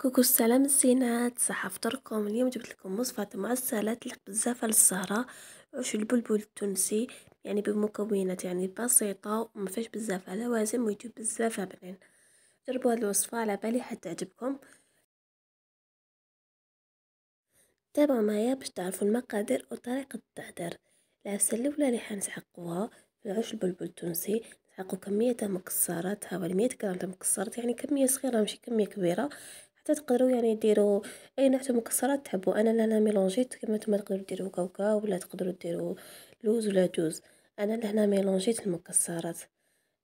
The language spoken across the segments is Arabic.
كوكو السلام السينات صحافتركم اليوم جبت لكم وصفة معسلة تلك بزاف للسهرة عش البلبل التونسي يعني بمكونات يعني بسيطة وما فيهاش بزاف لوازم ويجيب بزاف بنين جربوا هذه الوصفة على بالي حتعجبكم تابعوا معايا باش تعرفوا المقادير وطريقة التحضير العسل الأولى اللي حنسحقوها في عش البلبل التونسي نسحقو كمية مكسرات حوالي مية غرام مكسرات يعني كمية صغيرة ماشي كمية كبيرة حتى تقدروا يعني ديروا اي نوع مكسرات تحبوا انا لهنا ميلونجيت كما نتوما تقدروا ديروا كاوكا ولا تقدروا ديروا لوز ولا جوز انا لهنا ميلونجيت المكسرات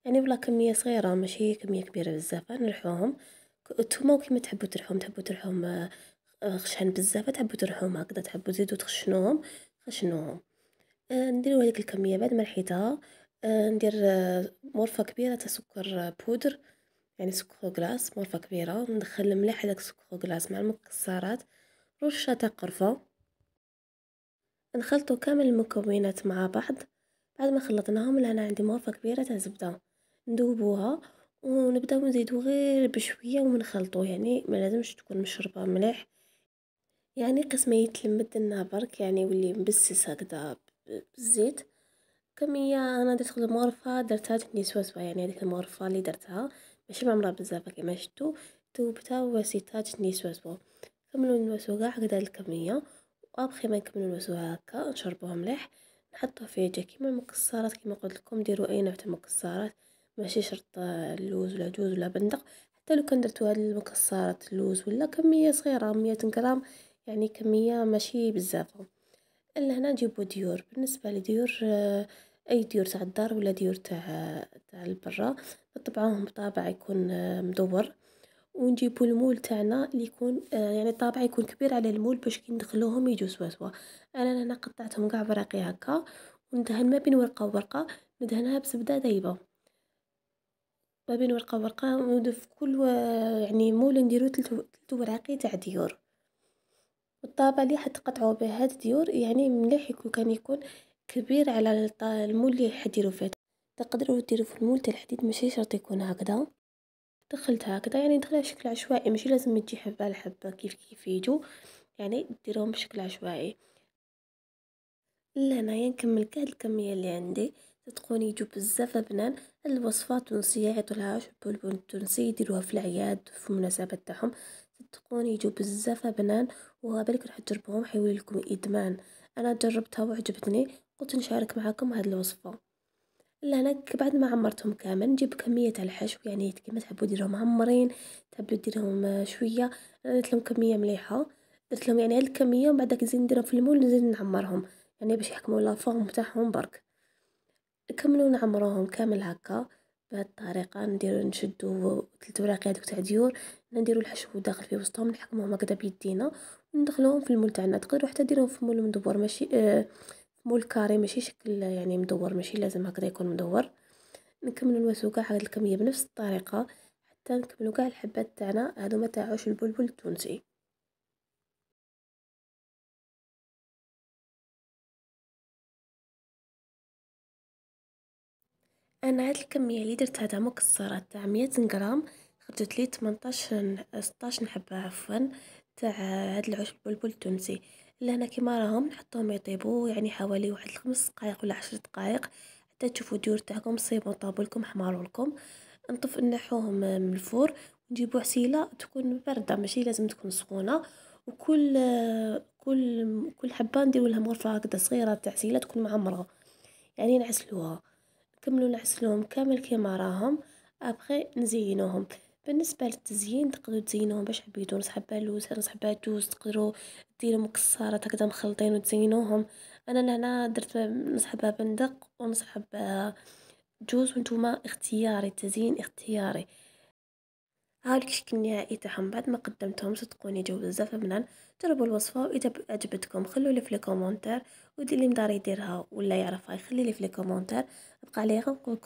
يعني ولا كميه صغيره ماشي كميه كبيره بزاف نرحوهم نتوما كيما تحبوا ترحوهم تحبوا ترحوهم آه، آه، خشن بزاف تحبوا ترحوهم هكذا تحبوا تزيدوا تخشنوهم خشنوهم آه، نديروا هذيك الكميه بعد ما نحيتها ندير مرفه كبيره تاع سكر بودر يعني سكرو غلاس مرفه كبيره وندخل الملح داك سكرو غلاس مع المكسرات رشه تاع قرفه نخلطو كامل المكونات مع بعض بعد ما خلطناهم لهنا عندي مرفه كبيره تاع زبده ندوبوها ونبداو نزيدو غير بشويه ونخلطو يعني ما لازمش تكون مشربه مليح يعني قسمه يتلمد لنا برك يعني يولي مبسس هكذا بالزيت كمية انا درت المغرفة درتها تني سوا سوا يعني هذيك المغرفة اللي درتها ماشي معمرة بزاف كيما شفتوا ذوبتها وسيتها نسوسو كملوا نوسو كاع هكذا الكميه وابخي ما نكملوا نوسوها هكا نشربوها مليح نحطوه في جا كيما المكسرات كيما قلت لكم ديروا اي نوع تاع المكسرات ماشي شرط اللوز ولا جوز ولا بندق حتى لو كان درتو هاد المكسرات اللوز ولا كميه صغيره 100 غرام يعني كميه ماشي بزاف لهنا نجيبو ديور بالنسبه لديور آه اي ديور تاع الدار ولا ديور تاع تاع البرا نطبعوهم بطابع يكون مدور ونجيبو المول تاعنا اللي يكون يعني الطابع يكون كبير على المول باش كي ندخلوهم يجوا سوا سوا انا هنا قطعتهم كاع براقي هكا وندهن ما بين ورقه وورقه ندهنها بزبده دايبه ما بين ورقه وورقه في كل يعني مول نديرو ثلاث وراقي تاع ديور الطابع اللي حتقطعوا به هاد الديور يعني مليح يكون كان يكون كبير على المول اللي حديرو فيه تقدروا ديروا في المول تاع الحديد ماشي شرط يكون هكذا دخلت هكذا يعني دخلها بشكل عشوائي ماشي لازم تجي حبه على حبه كيف كيف يجوا يعني ديروهم بشكل عشوائي لهنايا نكمل كاع الكميه اللي عندي صدقوني يجوا بزاف بنان هاد الوصفه التونسيه يعيطوا لها البلبل التونسي يديروها في الاعياد في المناسبات تاعهم صدقوني يجوا بزاف بنان وها راح تجربوهم حيولي لكم ادمان انا جربتها وعجبتني قلت نشارك معكم هاد الوصفه لهنا بعد ما عمرتهم كامل نجيب كميه تاع الحشو يعني كيما تحبوا ديرهم معمرين تحبوا ديرهم آه، شويه انا درت لهم كميه مليحه درت لهم يعني هاد الكميه ومن بعدك نزيد نديرهم في المول ونزيد نعمرهم يعني باش يحكموا لا فورم تاعهم برك نكملوا نعمروهم كامل هكا بهاد الطريقه نديرو نشدو ثلاث وراق هذوك تاع ديور نديرو الحشو داخل في وسطهم نحكموهم هكذا بيدينا وندخلوهم في المول تاعنا تقدروا حتى ديرهم في المول المدبور ماشي آه مول كاري ماشي شكل يعني مدور ماشي لازم هكذا يكون مدور نكملو نواسو كاع هاد الكميه بنفس الطريقه حتى نكملو كاع الحبات تاعنا هادو ما تاعوش البلبل التونسي انا هاد الكميه اللي درتها تاع مكسرات تاع 100 غرام خرجت لي 18 16 حبه عفوا تاع هاد العشب بلبل التونسي لهنا كيما راهم نحطوهم يطيبوا يعني حوالي واحد الخمس دقائق ولا عشر دقائق حتى تشوفوا الديور تاعكم صيبوا طابو لكم لكم نطف نحوهم من الفور ونجيبوا عسيله تكون بارده ماشي لازم تكون سخونه وكل كل كل حبه نديروا لها غرفه هكذا صغيره تاع عسيله تكون معمره يعني نعسلوها نكملوا نعسلوهم كامل كيما راهم ابخي نزينوهم بالنسبه للتزيين تقدروا تزينوهم باش حبيتو نصح بالوز نصح نص تقدروا ديروا مكسرات هكذا مخلطين وتزينوهم انا لهنا درت نصح بندق ونصح حبه جوز وانتوما اختياري التزيين اختياري ها الشكل النهائي تاعهم بعد ما قدمتهم صدقوني جاو بزاف بنان جربوا الوصفه واذا عجبتكم خلوا لي في لي كومونتير ودير اللي مدار يديرها ولا يعرفها يخلي لي في لي كومونتير بقى عليا غنقول